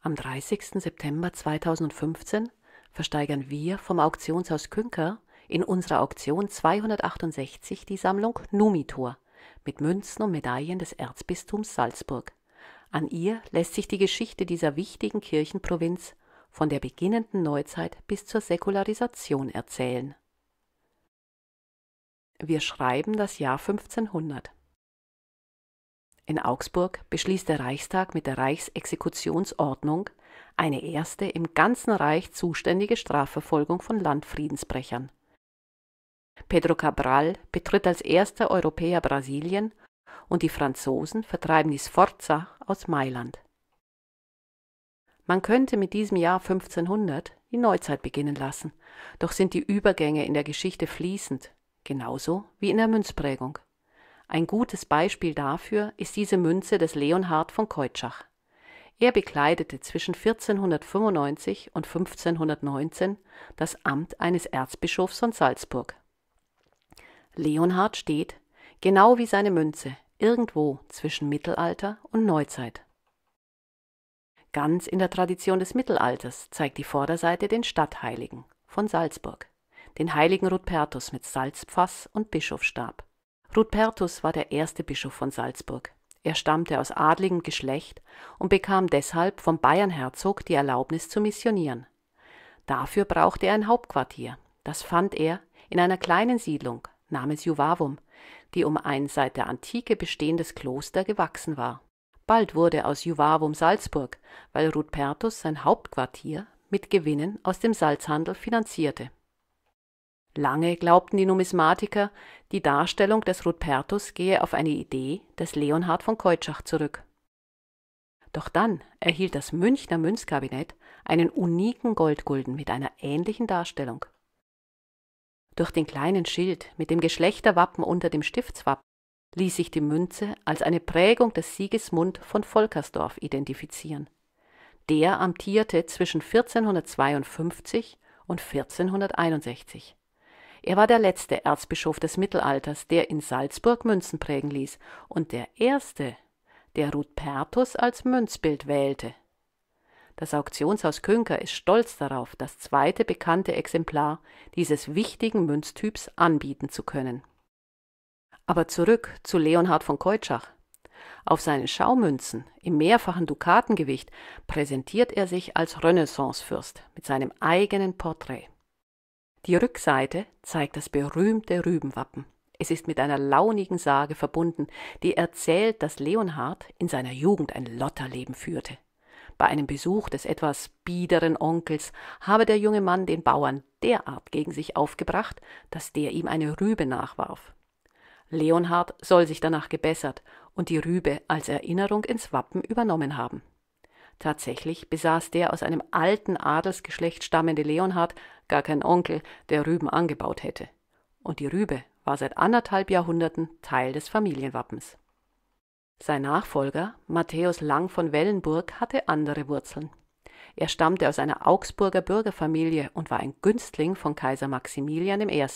Am 30. September 2015 versteigern wir vom Auktionshaus Künker in unserer Auktion 268 die Sammlung Numitor mit Münzen und Medaillen des Erzbistums Salzburg. An ihr lässt sich die Geschichte dieser wichtigen Kirchenprovinz von der beginnenden Neuzeit bis zur Säkularisation erzählen. Wir schreiben das Jahr 1500. In Augsburg beschließt der Reichstag mit der Reichsexekutionsordnung eine erste im ganzen Reich zuständige Strafverfolgung von Landfriedensbrechern. Pedro Cabral betritt als erster Europäer Brasilien und die Franzosen vertreiben die Sforza aus Mailand. Man könnte mit diesem Jahr 1500 die Neuzeit beginnen lassen, doch sind die Übergänge in der Geschichte fließend, genauso wie in der Münzprägung. Ein gutes Beispiel dafür ist diese Münze des Leonhard von Keutschach. Er bekleidete zwischen 1495 und 1519 das Amt eines Erzbischofs von Salzburg. Leonhard steht, genau wie seine Münze, irgendwo zwischen Mittelalter und Neuzeit. Ganz in der Tradition des Mittelalters zeigt die Vorderseite den Stadtheiligen von Salzburg, den heiligen Rupertus mit Salzpfass und Bischofsstab. Rupertus war der erste Bischof von Salzburg. Er stammte aus adligem Geschlecht und bekam deshalb vom Bayernherzog die Erlaubnis zu missionieren. Dafür brauchte er ein Hauptquartier. Das fand er in einer kleinen Siedlung namens Juvavum, die um ein seit der Antike bestehendes Kloster gewachsen war. Bald wurde aus Juvavum Salzburg, weil Rupertus sein Hauptquartier mit Gewinnen aus dem Salzhandel finanzierte Lange glaubten die Numismatiker, die Darstellung des Rupertus gehe auf eine Idee des Leonhard von Keutschach zurück. Doch dann erhielt das Münchner Münzkabinett einen uniken Goldgulden mit einer ähnlichen Darstellung. Durch den kleinen Schild mit dem Geschlechterwappen unter dem Stiftswappen ließ sich die Münze als eine Prägung des Siegesmund von Volkersdorf identifizieren. Der amtierte zwischen 1452 und 1461. Er war der letzte Erzbischof des Mittelalters, der in Salzburg Münzen prägen ließ und der erste, der Rupertus als Münzbild wählte. Das Auktionshaus Künker ist stolz darauf, das zweite bekannte Exemplar dieses wichtigen Münztyps anbieten zu können. Aber zurück zu Leonhard von Keutschach. Auf seinen Schaumünzen im mehrfachen Dukatengewicht präsentiert er sich als Renaissancefürst mit seinem eigenen Porträt. Die Rückseite zeigt das berühmte Rübenwappen. Es ist mit einer launigen Sage verbunden, die erzählt, dass Leonhard in seiner Jugend ein Lotterleben führte. Bei einem Besuch des etwas biederen Onkels habe der junge Mann den Bauern derart gegen sich aufgebracht, dass der ihm eine Rübe nachwarf. Leonhard soll sich danach gebessert und die Rübe als Erinnerung ins Wappen übernommen haben. Tatsächlich besaß der aus einem alten Adelsgeschlecht stammende Leonhard gar kein Onkel, der Rüben angebaut hätte. Und die Rübe war seit anderthalb Jahrhunderten Teil des Familienwappens. Sein Nachfolger, Matthäus Lang von Wellenburg, hatte andere Wurzeln. Er stammte aus einer Augsburger Bürgerfamilie und war ein Günstling von Kaiser Maximilian I.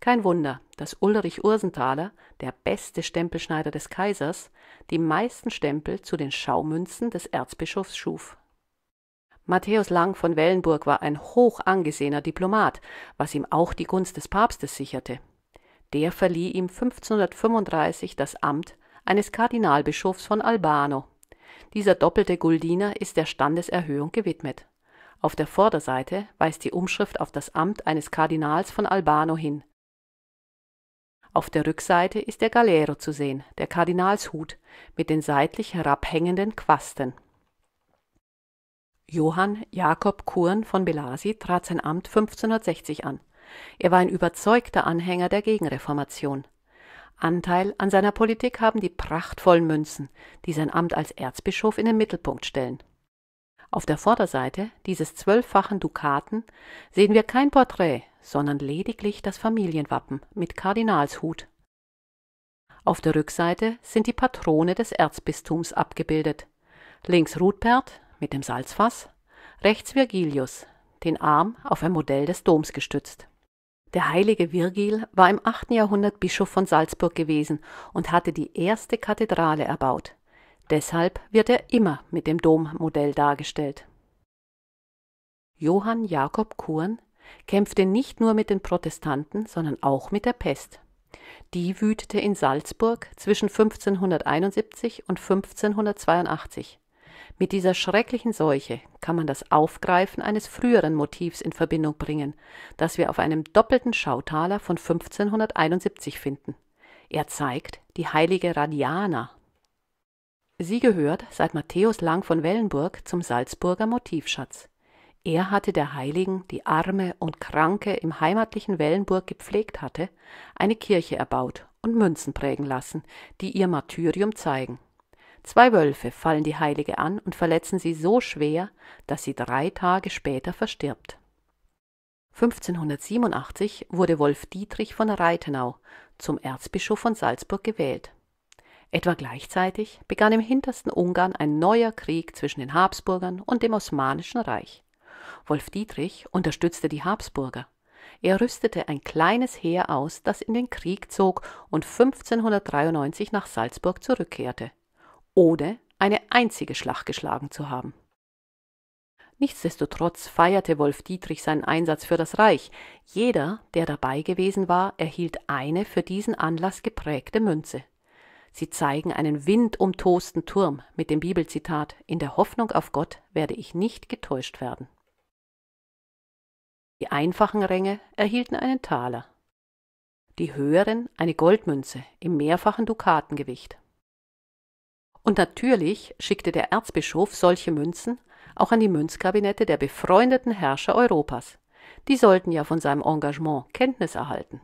Kein Wunder, dass Ulrich Ursenthaler, der beste Stempelschneider des Kaisers, die meisten Stempel zu den Schaumünzen des Erzbischofs schuf. Matthäus Lang von Wellenburg war ein hoch angesehener Diplomat, was ihm auch die Gunst des Papstes sicherte. Der verlieh ihm 1535 das Amt eines Kardinalbischofs von Albano. Dieser doppelte Guldiner ist der Standeserhöhung gewidmet. Auf der Vorderseite weist die Umschrift auf das Amt eines Kardinals von Albano hin. Auf der Rückseite ist der Galero zu sehen, der Kardinalshut, mit den seitlich herabhängenden Quasten. Johann Jakob Kurn von Belasi trat sein Amt 1560 an. Er war ein überzeugter Anhänger der Gegenreformation. Anteil an seiner Politik haben die prachtvollen Münzen, die sein Amt als Erzbischof in den Mittelpunkt stellen. Auf der Vorderseite dieses zwölffachen Dukaten sehen wir kein Porträt, sondern lediglich das Familienwappen mit Kardinalshut. Auf der Rückseite sind die Patrone des Erzbistums abgebildet. Links Rudbert, mit dem Salzfass, rechts Virgilius, den Arm auf ein Modell des Doms gestützt. Der heilige Virgil war im 8. Jahrhundert Bischof von Salzburg gewesen und hatte die erste Kathedrale erbaut. Deshalb wird er immer mit dem Dommodell dargestellt. Johann Jakob Kurn kämpfte nicht nur mit den Protestanten, sondern auch mit der Pest. Die wütete in Salzburg zwischen 1571 und 1582. Mit dieser schrecklichen Seuche kann man das Aufgreifen eines früheren Motivs in Verbindung bringen, das wir auf einem doppelten Schautaler von 1571 finden. Er zeigt die heilige Radiana. Sie gehört seit Matthäus Lang von Wellenburg zum Salzburger Motivschatz. Er hatte der Heiligen, die Arme und Kranke im heimatlichen Wellenburg gepflegt hatte, eine Kirche erbaut und Münzen prägen lassen, die ihr Martyrium zeigen. Zwei Wölfe fallen die Heilige an und verletzen sie so schwer, dass sie drei Tage später verstirbt. 1587 wurde Wolf Dietrich von Reitenau zum Erzbischof von Salzburg gewählt. Etwa gleichzeitig begann im hintersten Ungarn ein neuer Krieg zwischen den Habsburgern und dem Osmanischen Reich. Wolf Dietrich unterstützte die Habsburger. Er rüstete ein kleines Heer aus, das in den Krieg zog und 1593 nach Salzburg zurückkehrte ohne eine einzige Schlacht geschlagen zu haben. Nichtsdestotrotz feierte Wolf Dietrich seinen Einsatz für das Reich. Jeder, der dabei gewesen war, erhielt eine für diesen Anlass geprägte Münze. Sie zeigen einen windumtosten Turm mit dem Bibelzitat In der Hoffnung auf Gott werde ich nicht getäuscht werden. Die einfachen Ränge erhielten einen Taler, die höheren eine Goldmünze im mehrfachen Dukatengewicht und natürlich schickte der Erzbischof solche Münzen auch an die Münzkabinette der befreundeten Herrscher Europas. Die sollten ja von seinem Engagement Kenntnis erhalten.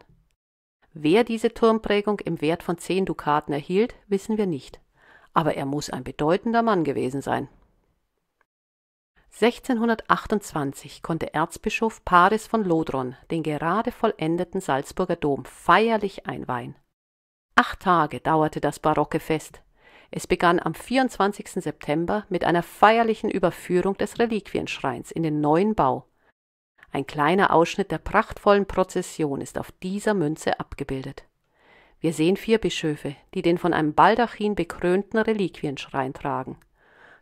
Wer diese Turmprägung im Wert von zehn Dukaten erhielt, wissen wir nicht. Aber er muss ein bedeutender Mann gewesen sein. 1628 konnte Erzbischof Paris von Lodron den gerade vollendeten Salzburger Dom feierlich einweihen. Acht Tage dauerte das barocke Fest. Es begann am 24. September mit einer feierlichen Überführung des Reliquienschreins in den neuen Bau. Ein kleiner Ausschnitt der prachtvollen Prozession ist auf dieser Münze abgebildet. Wir sehen vier Bischöfe, die den von einem Baldachin bekrönten Reliquienschrein tragen.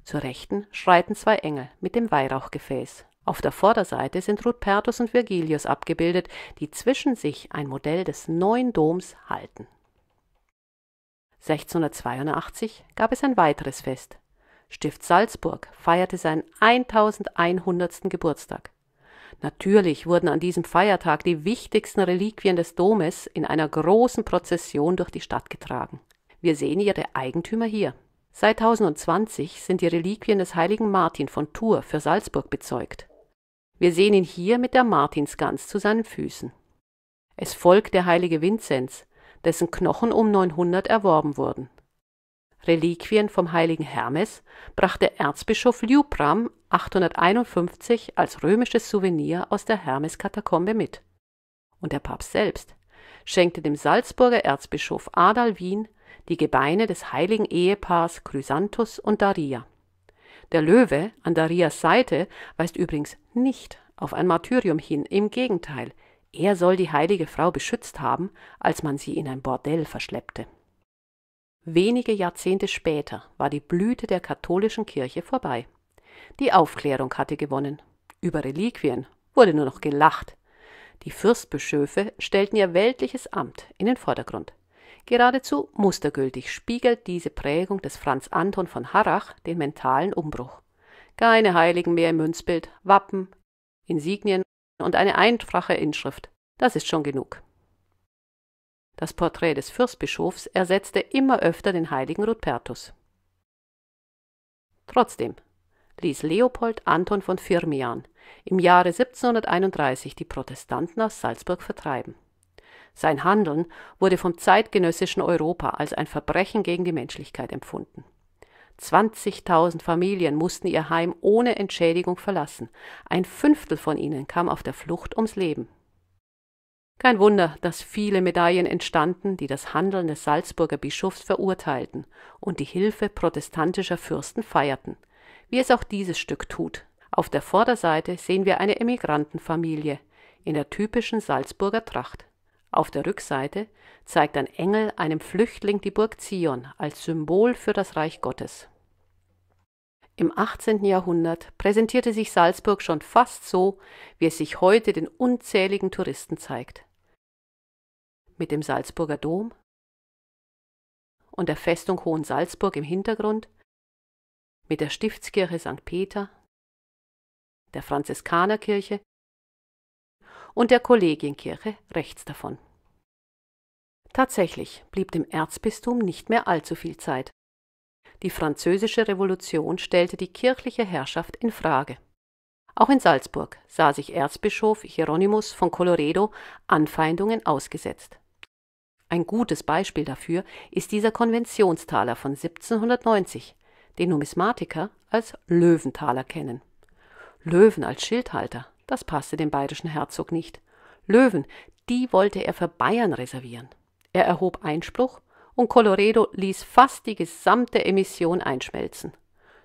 Zur Rechten schreiten zwei Engel mit dem Weihrauchgefäß. Auf der Vorderseite sind Rupertus und Virgilius abgebildet, die zwischen sich ein Modell des neuen Doms halten. 1682 gab es ein weiteres Fest. Stift Salzburg feierte seinen 1100. Geburtstag. Natürlich wurden an diesem Feiertag die wichtigsten Reliquien des Domes in einer großen Prozession durch die Stadt getragen. Wir sehen ihre Eigentümer hier. Seit 1020 sind die Reliquien des heiligen Martin von Tours für Salzburg bezeugt. Wir sehen ihn hier mit der Martinsgans zu seinen Füßen. Es folgt der heilige Vinzenz, dessen Knochen um 900 erworben wurden. Reliquien vom heiligen Hermes brachte Erzbischof Liupram 851 als römisches Souvenir aus der Hermeskatakombe mit. Und der Papst selbst schenkte dem Salzburger Erzbischof Adalwin die Gebeine des heiligen Ehepaars Chrysanthus und Daria. Der Löwe an Darias Seite weist übrigens nicht auf ein Martyrium hin, im Gegenteil, er soll die heilige Frau beschützt haben, als man sie in ein Bordell verschleppte. Wenige Jahrzehnte später war die Blüte der katholischen Kirche vorbei. Die Aufklärung hatte gewonnen. Über Reliquien wurde nur noch gelacht. Die Fürstbischöfe stellten ihr weltliches Amt in den Vordergrund. Geradezu mustergültig spiegelt diese Prägung des Franz Anton von Harrach den mentalen Umbruch. Keine Heiligen mehr im Münzbild, Wappen, Insignien und eine einfache Inschrift. Das ist schon genug. Das Porträt des Fürstbischofs ersetzte immer öfter den heiligen Rupertus. Trotzdem ließ Leopold Anton von Firmian im Jahre 1731 die Protestanten aus Salzburg vertreiben. Sein Handeln wurde vom zeitgenössischen Europa als ein Verbrechen gegen die Menschlichkeit empfunden. 20.000 Familien mussten ihr Heim ohne Entschädigung verlassen. Ein Fünftel von ihnen kam auf der Flucht ums Leben. Kein Wunder, dass viele Medaillen entstanden, die das Handeln des Salzburger Bischofs verurteilten und die Hilfe protestantischer Fürsten feierten, wie es auch dieses Stück tut. Auf der Vorderseite sehen wir eine Emigrantenfamilie in der typischen Salzburger Tracht. Auf der Rückseite zeigt ein Engel einem Flüchtling die Burg Zion als Symbol für das Reich Gottes. Im 18. Jahrhundert präsentierte sich Salzburg schon fast so, wie es sich heute den unzähligen Touristen zeigt. Mit dem Salzburger Dom und der Festung Hohen Salzburg im Hintergrund, mit der Stiftskirche St. Peter, der Franziskanerkirche und der Kollegienkirche rechts davon. Tatsächlich blieb dem Erzbistum nicht mehr allzu viel Zeit. Die französische Revolution stellte die kirchliche Herrschaft in Frage. Auch in Salzburg sah sich Erzbischof Hieronymus von Coloredo Anfeindungen ausgesetzt. Ein gutes Beispiel dafür ist dieser Konventionstaler von 1790, den Numismatiker als Löwentaler kennen. Löwen als Schildhalter das passte dem bayerischen Herzog nicht. Löwen, die wollte er für Bayern reservieren. Er erhob Einspruch und Coloredo ließ fast die gesamte Emission einschmelzen.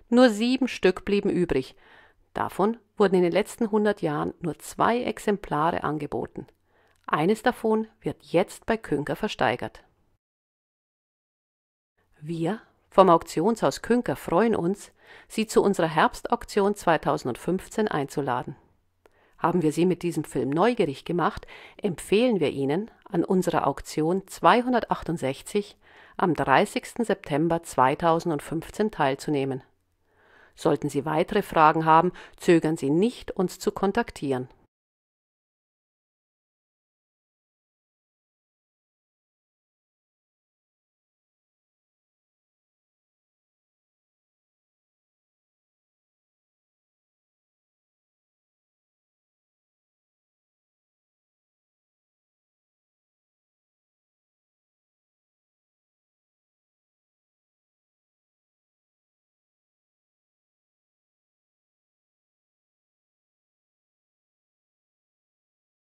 Nur sieben Stück blieben übrig. Davon wurden in den letzten 100 Jahren nur zwei Exemplare angeboten. Eines davon wird jetzt bei Künker versteigert. Wir vom Auktionshaus Künker freuen uns, Sie zu unserer Herbstauktion 2015 einzuladen haben wir Sie mit diesem Film neugierig gemacht, empfehlen wir Ihnen an unserer Auktion 268 am 30. September 2015 teilzunehmen. Sollten Sie weitere Fragen haben, zögern Sie nicht, uns zu kontaktieren